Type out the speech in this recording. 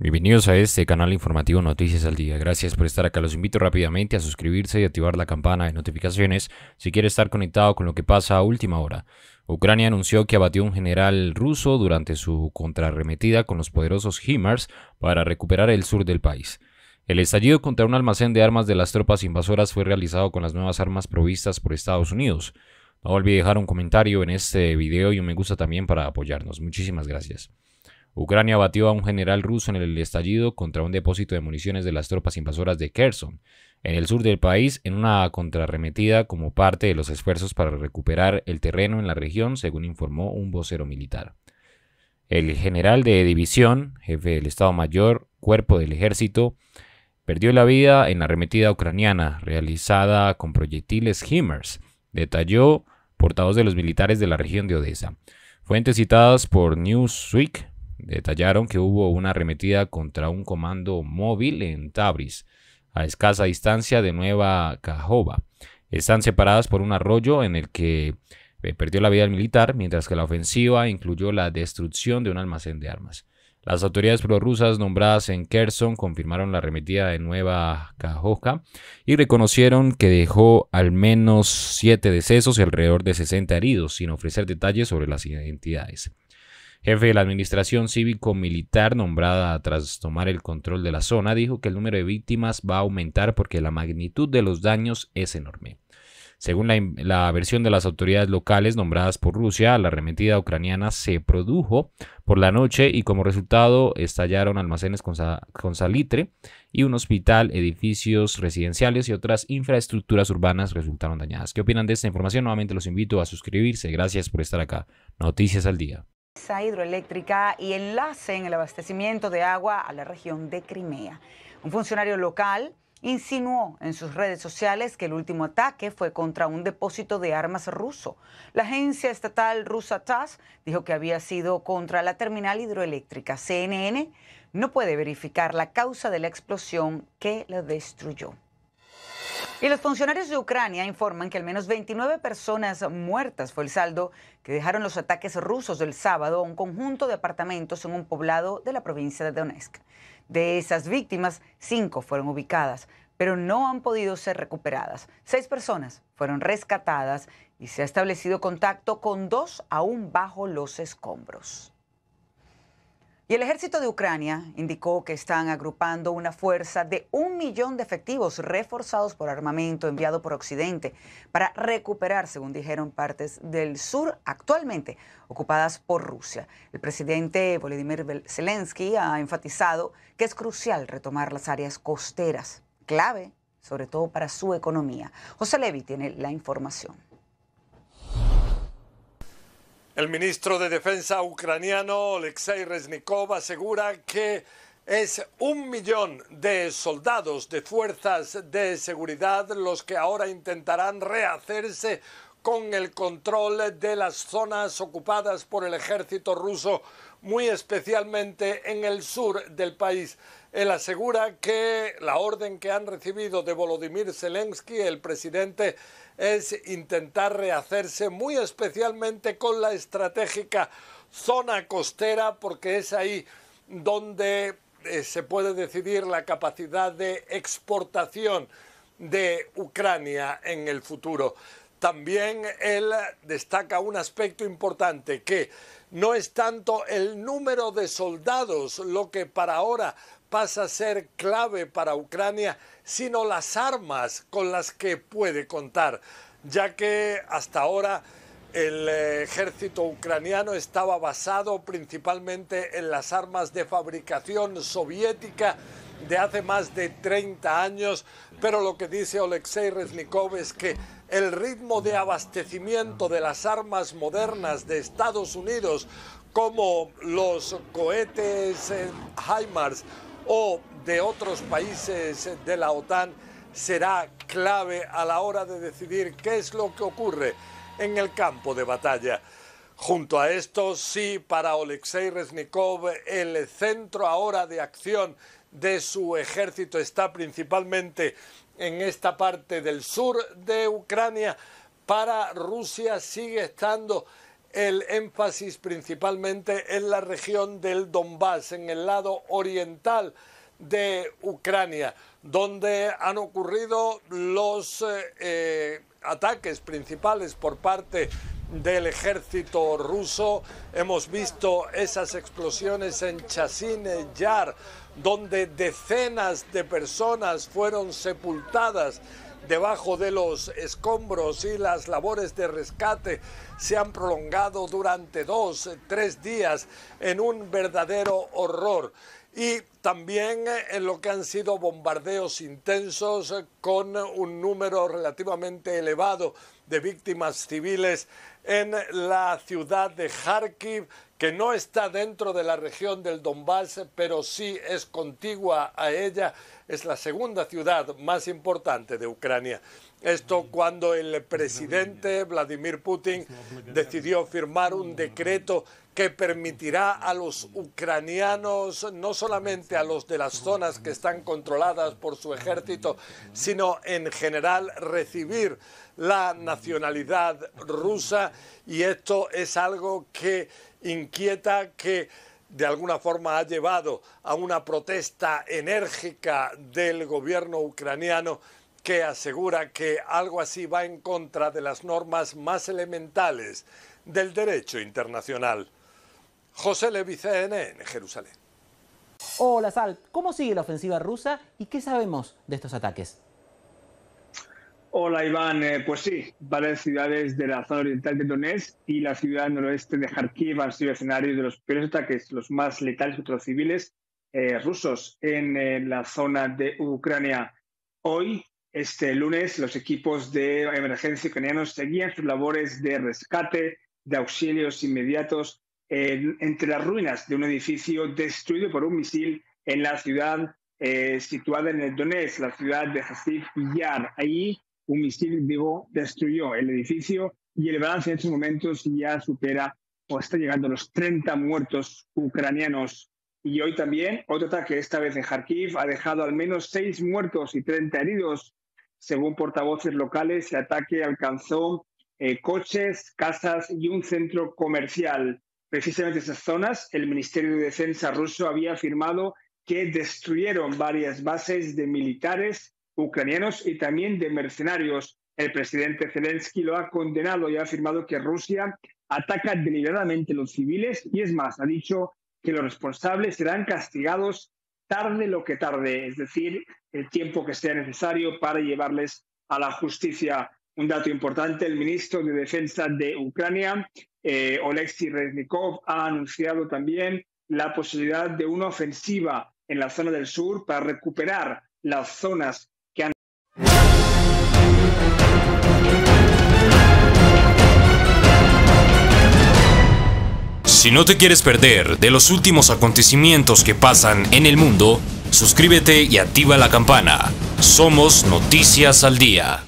Bienvenidos a este canal informativo Noticias al Día. Gracias por estar acá. Los invito rápidamente a suscribirse y activar la campana de notificaciones si quiere estar conectado con lo que pasa a última hora. Ucrania anunció que abatió un general ruso durante su contrarremetida con los poderosos HIMARS para recuperar el sur del país. El estallido contra un almacén de armas de las tropas invasoras fue realizado con las nuevas armas provistas por Estados Unidos. No olvide dejar un comentario en este video y un me gusta también para apoyarnos. Muchísimas gracias. Ucrania batió a un general ruso en el estallido contra un depósito de municiones de las tropas invasoras de Kherson, en el sur del país, en una contrarremetida como parte de los esfuerzos para recuperar el terreno en la región, según informó un vocero militar. El general de división, jefe del Estado Mayor, cuerpo del ejército, perdió la vida en la arremetida ucraniana realizada con proyectiles HIMARS, detalló portavoz de los militares de la región de Odessa. Fuentes citadas por Newsweek Detallaron que hubo una arremetida contra un comando móvil en Tabriz, a escasa distancia de Nueva Cajoba. Están separadas por un arroyo en el que eh, perdió la vida el militar, mientras que la ofensiva incluyó la destrucción de un almacén de armas. Las autoridades prorrusas nombradas en Kherson confirmaron la arremetida de Nueva Cajoba y reconocieron que dejó al menos siete decesos y alrededor de 60 heridos, sin ofrecer detalles sobre las identidades jefe de la Administración Cívico-Militar, nombrada tras tomar el control de la zona, dijo que el número de víctimas va a aumentar porque la magnitud de los daños es enorme. Según la, versión de las autoridades locales nombradas por Rusia, la arremetida ucraniana se produjo por la noche y como resultado estallaron almacenes con, salitre y un hospital, edificios residenciales y otras infraestructuras urbanas resultaron dañadas. ¿Qué opinan de esta información? Nuevamente los invito a suscribirse. Gracias por estar acá. Noticias al día hidroeléctrica y enlace en el abastecimiento de agua a la región de Crimea. Un funcionario local insinuó en sus redes sociales que el último ataque fue contra un depósito de armas ruso. La agencia estatal rusa TAS dijo que había sido contra la terminal hidroeléctrica. CNN no puede verificar la causa de la explosión que la destruyó. Y los funcionarios de Ucrania informan que al menos 29 personas muertas fue el saldo que dejaron los ataques rusos del sábado a un conjunto de apartamentos en un poblado de la provincia de Donetsk. De esas víctimas, cinco fueron ubicadas, pero no han podido ser recuperadas. Seis personas fueron rescatadas y se ha establecido contacto con dos aún bajo los escombros. Y el ejército de Ucrania indicó que están agrupando una fuerza de un millón de efectivos reforzados por armamento enviado por Occidente para recuperar, según dijeron, partes del sur actualmente ocupadas por Rusia. El presidente Volodymyr Zelensky ha enfatizado que es crucial retomar las áreas costeras, clave sobre todo para su economía. José Levi tiene la información. El ministro de Defensa ucraniano Alexei Reznikov asegura que es un millón de soldados de fuerzas de seguridad los que ahora intentarán rehacerse con el control de las zonas ocupadas por el ejército ruso, muy especialmente en el sur del país. Él asegura que la orden que han recibido de Volodymyr Zelensky, el presidente, es intentar rehacerse muy especialmente con la estratégica zona costera, porque es ahí donde eh, se puede decidir la capacidad de exportación de Ucrania en el futuro. También él destaca un aspecto importante que no es tanto el número de soldados lo que para ahora pasa a ser clave para Ucrania, sino las armas con las que puede contar, ya que hasta ahora el ejército ucraniano estaba basado principalmente en las armas de fabricación soviética de hace más de 30 años, pero lo que dice Oleksiy Reznikov es que el ritmo de abastecimiento de las armas modernas de Estados Unidos, como los cohetes HIMARS eh, o de otros países de la OTAN, será clave a la hora de decidir qué es lo que ocurre en el campo de batalla. Junto a esto, sí, para Oleksiy Reznikov, el centro ahora de acción de su ejército está principalmente en esta parte del sur de Ucrania. Para Rusia sigue estando el énfasis principalmente en la región del Donbass, en el lado oriental de Ucrania, donde han ocurrido los eh, eh, ataques principales por parte del ejército ruso. Hemos visto esas explosiones en Chasine Yar, donde decenas de personas fueron sepultadas debajo de los escombros y las labores de rescate se han prolongado durante dos, tres días en un verdadero horror y también eh, en lo que han sido bombardeos intensos eh, con un número relativamente elevado de víctimas civiles en la ciudad de Kharkiv, que no está dentro de la región del Donbass, pero sí es contigua a ella, es la segunda ciudad más importante de Ucrania. Esto cuando el presidente Vladimir Putin decidió firmar un decreto que permitirá a los ucranianos, no solamente a los de las zonas que están controladas por su ejército, sino en general recibir la nacionalidad rusa y esto es algo que inquieta, que de alguna forma ha llevado a una protesta enérgica del gobierno ucraniano que asegura que algo así va en contra de las normas más elementales del derecho internacional. José Levicene en Jerusalén. Hola Sal, ¿cómo sigue la ofensiva rusa y qué sabemos de estos ataques? Hola Iván, eh, pues sí, varias ciudades de la zona oriental de Donetsk y la ciudad noroeste de Kharkiv han sido escenarios de los peores ataques, los más letales contra civiles eh, rusos en eh, la zona de Ucrania. Hoy, este lunes, los equipos de emergencia ucranianos seguían sus labores de rescate, de auxilios inmediatos entre las ruinas de un edificio destruido por un misil en la ciudad eh, situada en el Donetsk, la ciudad de Hasif Ahí Allí un misil, digo, destruyó el edificio y el balance en estos momentos ya supera o está llegando a los 30 muertos ucranianos. Y hoy también otro ataque, esta vez en Kharkiv, ha dejado al menos seis muertos y 30 heridos. Según portavoces locales, el ataque alcanzó eh, coches, casas y un centro comercial precisamente en esas zonas, el Ministerio de Defensa ruso había afirmado que destruyeron varias bases de militares ucranianos y también de mercenarios. El presidente Zelensky lo ha condenado y ha afirmado que Rusia ataca deliberadamente a los civiles y es más, ha dicho que los responsables serán castigados tarde lo que tarde, es decir, el tiempo que sea necesario para llevarles a la justicia. Un dato importante, el ministro de Defensa de Ucrania eh, Reznikov ha anunciado también la posibilidad de una ofensiva en la zona del sur para recuperar las zonas que han... Si no te quieres perder de los últimos acontecimientos que pasan en el mundo, suscríbete y activa la campana. Somos Noticias al Día.